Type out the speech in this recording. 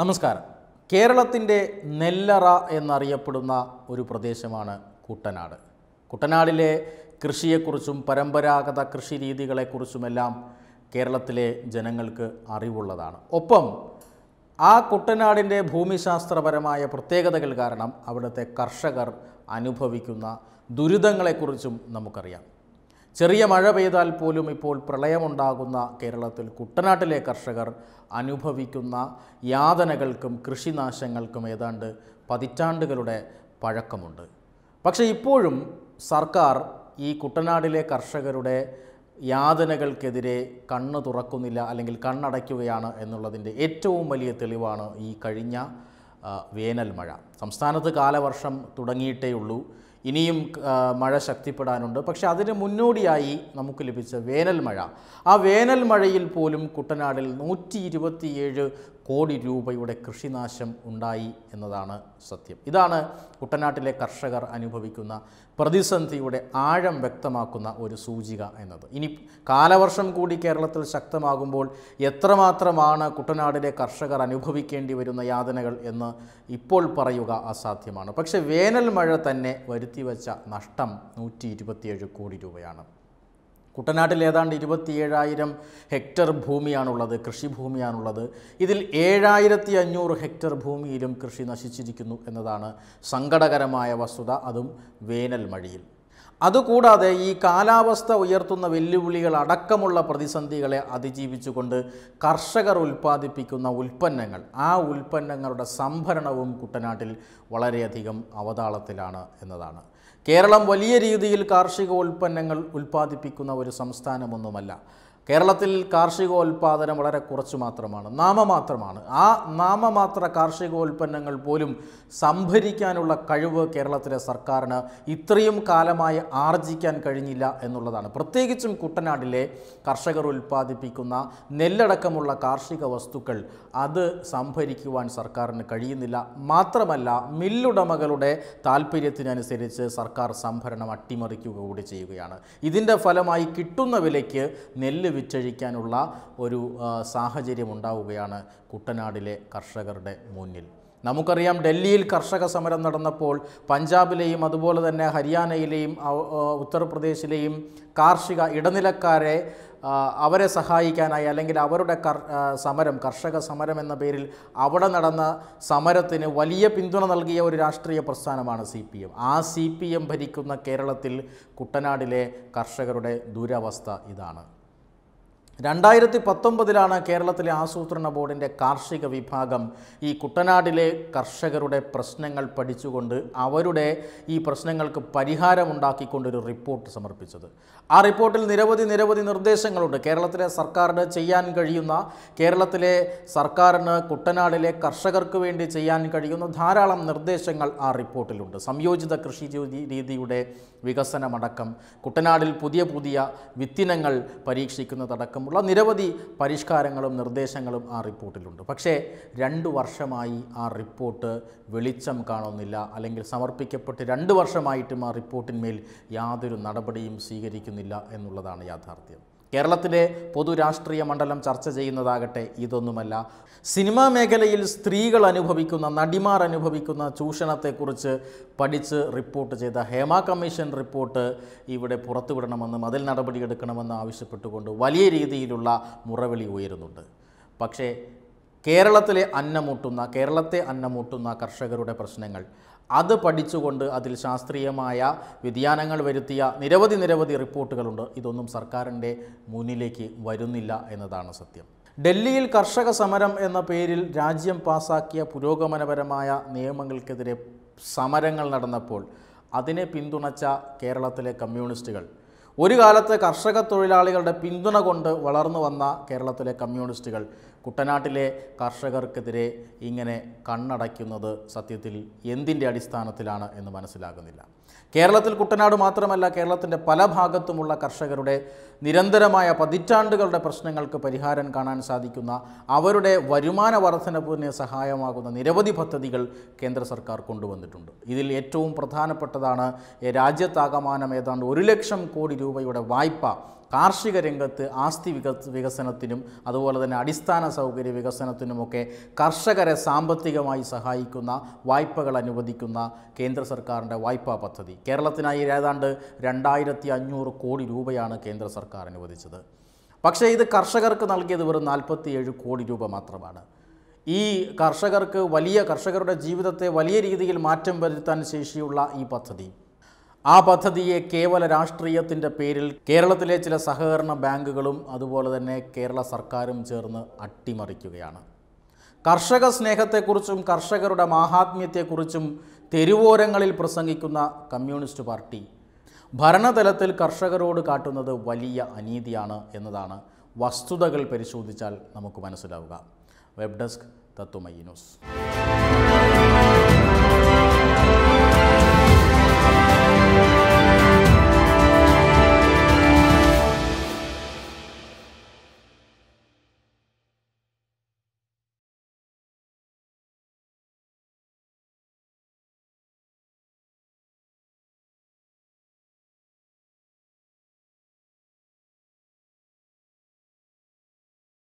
നമസ്കാരം കേരളത്തിൻ്റെ നെല്ലറ എന്നറിയപ്പെടുന്ന ഒരു പ്രദേശമാണ് കുട്ടനാട് കുട്ടനാടിലെ കൃഷിയെക്കുറിച്ചും പരമ്പരാഗത കൃഷി രീതികളെക്കുറിച്ചുമെല്ലാം കേരളത്തിലെ ജനങ്ങൾക്ക് അറിവുള്ളതാണ് ഒപ്പം ആ കുട്ടനാടിൻ്റെ ഭൂമിശാസ്ത്രപരമായ പ്രത്യേകതകൾ കാരണം അവിടുത്തെ കർഷകർ അനുഭവിക്കുന്ന ദുരിതങ്ങളെക്കുറിച്ചും നമുക്കറിയാം ചെറിയ മഴ പെയ്താൽ പോലും ഇപ്പോൾ പ്രളയമുണ്ടാകുന്ന കേരളത്തിൽ കുട്ടനാട്ടിലെ കർഷകർ അനുഭവിക്കുന്ന യാതനകൾക്കും കൃഷിനാശങ്ങൾക്കും ഏതാണ്ട് പതിറ്റാണ്ടുകളുടെ പഴക്കമുണ്ട് പക്ഷേ ഇപ്പോഴും സർക്കാർ ഈ കുട്ടനാടിലെ കർഷകരുടെ യാതനകൾക്കെതിരെ കണ്ണ് തുറക്കുന്നില്ല അല്ലെങ്കിൽ കണ്ണടയ്ക്കുകയാണ് എന്നുള്ളതിൻ്റെ ഏറ്റവും വലിയ തെളിവാണ് ഈ കഴിഞ്ഞ വേനൽ മഴ സംസ്ഥാനത്ത് കാലവർഷം ഉള്ളൂ ഇനിയും മഴ ശക്തിപ്പെടാനുണ്ട് പക്ഷേ അതിന് മുന്നോടിയായി നമുക്ക് ലഭിച്ച വേനൽ മഴ ആ വേനൽ മഴയിൽ പോലും കുട്ടനാടിൽ നൂറ്റി ഇരുപത്തിയേഴ് കോടി രൂപയുടെ കൃഷിനാശം ഉണ്ടായി എന്നതാണ് സത്യം ഇതാണ് കുട്ടനാട്ടിലെ കർഷകർ അനുഭവിക്കുന്ന പ്രതിസന്ധിയുടെ ആഴം വ്യക്തമാക്കുന്ന ഒരു സൂചിക എന്നത് ഇനി കാലവർഷം കൂടി കേരളത്തിൽ ശക്തമാകുമ്പോൾ എത്രമാത്രമാണ് കുട്ടനാടിലെ കർഷകർ അനുഭവിക്കേണ്ടി വരുന്ന യാതനകൾ എന്ന് ഇപ്പോൾ പറയുക അസാധ്യമാണ് പക്ഷേ വേനൽ മഴ തന്നെ വരുത്തി വരുത്തിവച്ച നഷ്ടം നൂറ്റി ഇരുപത്തിയേഴ് കോടി രൂപയാണ് കുട്ടനാട്ടിൽ ഏതാണ്ട് ഇരുപത്തിയേഴായിരം ഹെക്ടർ ഭൂമിയാണുള്ളത് കൃഷിഭൂമിയാണുള്ളത് ഇതിൽ ഏഴായിരത്തി അഞ്ഞൂറ് ഹെക്ടർ ഭൂമിയിലും കൃഷി നശിച്ചിരിക്കുന്നു എന്നതാണ് സങ്കടകരമായ വസ്തുത അതും വേനൽ മഴയിൽ അതുകൂടാതെ ഈ കാലാവസ്ഥ ഉയർത്തുന്ന വെല്ലുവിളികൾ അടക്കമുള്ള പ്രതിസന്ധികളെ അതിജീവിച്ചുകൊണ്ട് കർഷകർ ഉൽപ്പാദിപ്പിക്കുന്ന ഉൽപ്പന്നങ്ങൾ ആ ഉൽപ്പന്നങ്ങളുടെ സംഭരണവും കുട്ടനാട്ടിൽ വളരെയധികം അവതാളത്തിലാണ് എന്നതാണ് കേരളം വലിയ രീതിയിൽ കാർഷിക ഉൽപ്പന്നങ്ങൾ ഉൽപ്പാദിപ്പിക്കുന്ന ഒരു സംസ്ഥാനമൊന്നുമല്ല കേരളത്തിൽ കാർഷികോൽപാദനം വളരെ കുറച്ച് മാത്രമാണ് നാമമാത്രമാണ് ആ നാമമാത്ര കാർഷികോൽപ്പന്നങ്ങൾ പോലും സംഭരിക്കാനുള്ള കഴിവ് കേരളത്തിലെ സർക്കാരിന് ഇത്രയും കാലമായി ആർജിക്കാൻ കഴിഞ്ഞില്ല എന്നുള്ളതാണ് പ്രത്യേകിച്ചും കുട്ടനാട്ടിലെ കർഷകർ ഉൽപ്പാദിപ്പിക്കുന്ന നെല്ലടക്കമുള്ള കാർഷിക വസ്തുക്കൾ അത് സംഭരിക്കുവാൻ സർക്കാരിന് കഴിയുന്നില്ല മാത്രമല്ല മില്ലുടമകളുടെ താല്പര്യത്തിനനുസരിച്ച് സർക്കാർ സംഭരണം അട്ടിമറിക്കുക കൂടി ചെയ്യുകയാണ് ഇതിൻ്റെ ഫലമായി കിട്ടുന്ന വിലയ്ക്ക് നെല്ല് വിറ്റഴിക്കാനുള്ള ഒരു സാഹചര്യം ഉണ്ടാവുകയാണ് കുട്ടനാടിലെ കർഷകരുടെ മുന്നിൽ നമുക്കറിയാം ഡൽഹിയിൽ കർഷക സമരം നടന്നപ്പോൾ പഞ്ചാബിലെയും അതുപോലെ തന്നെ ഹരിയാനയിലെയും ഉത്തർപ്രദേശിലെയും കാർഷിക ഇടനിലക്കാരെ അവരെ സഹായിക്കാനായി അല്ലെങ്കിൽ അവരുടെ സമരം കർഷക സമരം എന്ന പേരിൽ അവിടെ നടന്ന സമരത്തിന് വലിയ പിന്തുണ നൽകിയ ഒരു രാഷ്ട്രീയ പ്രസ്ഥാനമാണ് സി പി എം ആ സി പി എം ഭരിക്കുന്ന കേരളത്തിൽ കുട്ടനാടിലെ കർഷകരുടെ ദുരവസ്ഥ ഇതാണ് രണ്ടായിരത്തി പത്തൊമ്പതിലാണ് കേരളത്തിലെ ആസൂത്രണ ബോർഡിൻ്റെ കാർഷിക വിഭാഗം ഈ കുട്ടനാട്ടിലെ കർഷകരുടെ പ്രശ്നങ്ങൾ പഠിച്ചുകൊണ്ട് അവരുടെ ഈ പ്രശ്നങ്ങൾക്ക് പരിഹാരമുണ്ടാക്കിക്കൊണ്ടൊരു റിപ്പോർട്ട് സമർപ്പിച്ചത് ആ റിപ്പോർട്ടിൽ നിരവധി നിരവധി നിർദ്ദേശങ്ങളുണ്ട് കേരളത്തിലെ സർക്കാരിന് ചെയ്യാൻ കഴിയുന്ന കേരളത്തിലെ സർക്കാരിന് കുട്ടനാടിലെ കർഷകർക്ക് വേണ്ടി ചെയ്യാൻ കഴിയുന്ന ധാരാളം നിർദ്ദേശങ്ങൾ ആ റിപ്പോർട്ടിലുണ്ട് സംയോജിത കൃഷി രീതിയുടെ വികസനമടക്കം കുട്ടനാടിൽ പുതിയ പുതിയ വിത്തിനങ്ങൾ പരീക്ഷിക്കുന്നതടക്കം അടക്കമുള്ള നിരവധി പരിഷ്കാരങ്ങളും നിർദ്ദേശങ്ങളും ആ റിപ്പോർട്ടിലുണ്ട് പക്ഷേ രണ്ട് വർഷമായി ആ റിപ്പോർട്ട് വെളിച്ചം കാണുന്നില്ല അല്ലെങ്കിൽ സമർപ്പിക്കപ്പെട്ട് രണ്ട് വർഷമായിട്ടും ആ റിപ്പോർട്ടിന്മേൽ യാതൊരു നടപടിയും സ്വീകരിക്കുന്നില്ല എന്നുള്ളതാണ് യാഥാർത്ഥ്യം കേരളത്തിലെ പൊതുരാഷ്ട്രീയ മണ്ഡലം ചർച്ച ചെയ്യുന്നതാകട്ടെ ഇതൊന്നുമല്ല സിനിമാ മേഖലയിൽ സ്ത്രീകൾ അനുഭവിക്കുന്ന നടിമാർ അനുഭവിക്കുന്ന ചൂഷണത്തെക്കുറിച്ച് പഠിച്ച് റിപ്പോർട്ട് ചെയ്ത ഹേമ കമ്മീഷൻ റിപ്പോർട്ട് ഇവിടെ പുറത്തുവിടണമെന്നും അതിൽ നടപടിയെടുക്കണമെന്നും ആവശ്യപ്പെട്ടുകൊണ്ട് വലിയ രീതിയിലുള്ള മുറവിളി ഉയരുന്നുണ്ട് പക്ഷേ കേരളത്തിലെ അന്നമൂട്ടുന്ന കേരളത്തെ അന്നമൂട്ടുന്ന കർഷകരുടെ പ്രശ്നങ്ങൾ അത് പഠിച്ചുകൊണ്ട് അതിൽ ശാസ്ത്രീയമായ വ്യതിയാനങ്ങൾ വരുത്തിയ നിരവധി നിരവധി റിപ്പോർട്ടുകളുണ്ട് ഇതൊന്നും സർക്കാരിൻ്റെ മുന്നിലേക്ക് വരുന്നില്ല എന്നതാണ് സത്യം ഡൽഹിയിൽ കർഷക സമരം എന്ന പേരിൽ രാജ്യം പാസാക്കിയ പുരോഗമനപരമായ നിയമങ്ങൾക്കെതിരെ സമരങ്ങൾ നടന്നപ്പോൾ അതിനെ പിന്തുണച്ച കേരളത്തിലെ കമ്മ്യൂണിസ്റ്റുകൾ ഒരു കാലത്ത് കർഷക തൊഴിലാളികളുടെ പിന്തുണ കൊണ്ട് വളർന്നു വന്ന കേരളത്തിലെ കമ്മ്യൂണിസ്റ്റുകൾ കുട്ടനാട്ടിലെ കർഷകർക്കെതിരെ ഇങ്ങനെ കണ്ണടയ്ക്കുന്നത് സത്യത്തിൽ എന്തിൻ്റെ അടിസ്ഥാനത്തിലാണ് എന്ന് മനസ്സിലാകുന്നില്ല കേരളത്തിൽ കുട്ടനാട് മാത്രമല്ല കേരളത്തിൻ്റെ പല ഭാഗത്തുമുള്ള കർഷകരുടെ നിരന്തരമായ പതിറ്റാണ്ടുകളുടെ പ്രശ്നങ്ങൾക്ക് പരിഹാരം കാണാൻ സാധിക്കുന്ന അവരുടെ വരുമാന വർധനവിന് സഹായമാകുന്ന നിരവധി പദ്ധതികൾ കേന്ദ്ര സർക്കാർ കൊണ്ടുവന്നിട്ടുണ്ട് ഇതിൽ ഏറ്റവും പ്രധാനപ്പെട്ടതാണ് രാജ്യത്താകമാനം ഏതാണ്ട് ഒരു ലക്ഷം കോടി രൂപയുടെ വായ്പ കാർഷിക രംഗത്ത് ആസ്തി വിക വികസനത്തിനും അതുപോലെ തന്നെ അടിസ്ഥാന സൗകര്യ വികസനത്തിനുമൊക്കെ കർഷകരെ സാമ്പത്തികമായി സഹായിക്കുന്ന വായ്പകൾ അനുവദിക്കുന്ന കേന്ദ്ര സർക്കാരിൻ്റെ വായ്പാ പദ്ധതി കേരളത്തിനായി ഏതാണ്ട് രണ്ടായിരത്തി അഞ്ഞൂറ് കോടി രൂപയാണ് കേന്ദ്ര സർക്കാർ അനുവദിച്ചത് പക്ഷേ ഇത് കർഷകർക്ക് നൽകിയത് വെറും നാൽപ്പത്തിയേഴ് കോടി രൂപ മാത്രമാണ് ഈ കർഷകർക്ക് വലിയ കർഷകരുടെ ജീവിതത്തെ വലിയ രീതിയിൽ മാറ്റം വരുത്താൻ ശേഷിയുള്ള ഈ പദ്ധതി ആ പദ്ധതിയെ കേവല രാഷ്ട്രീയത്തിൻ്റെ പേരിൽ കേരളത്തിലെ ചില സഹകരണ ബാങ്കുകളും അതുപോലെ തന്നെ കേരള സർക്കാരും ചേർന്ന് അട്ടിമറിക്കുകയാണ് കർഷക സ്നേഹത്തെക്കുറിച്ചും കർഷകരുടെ മാഹാത്മ്യത്തെക്കുറിച്ചും തെരുവോരങ്ങളിൽ പ്രസംഗിക്കുന്ന കമ്മ്യൂണിസ്റ്റ് പാർട്ടി ഭരണതലത്തിൽ കർഷകരോട് കാട്ടുന്നത് വലിയ അനീതിയാണ് എന്നതാണ് വസ്തുതകൾ പരിശോധിച്ചാൽ നമുക്ക് മനസ്സിലാവുക വെബ് ഡെസ്ക് തത്വമയി ന്യൂസ്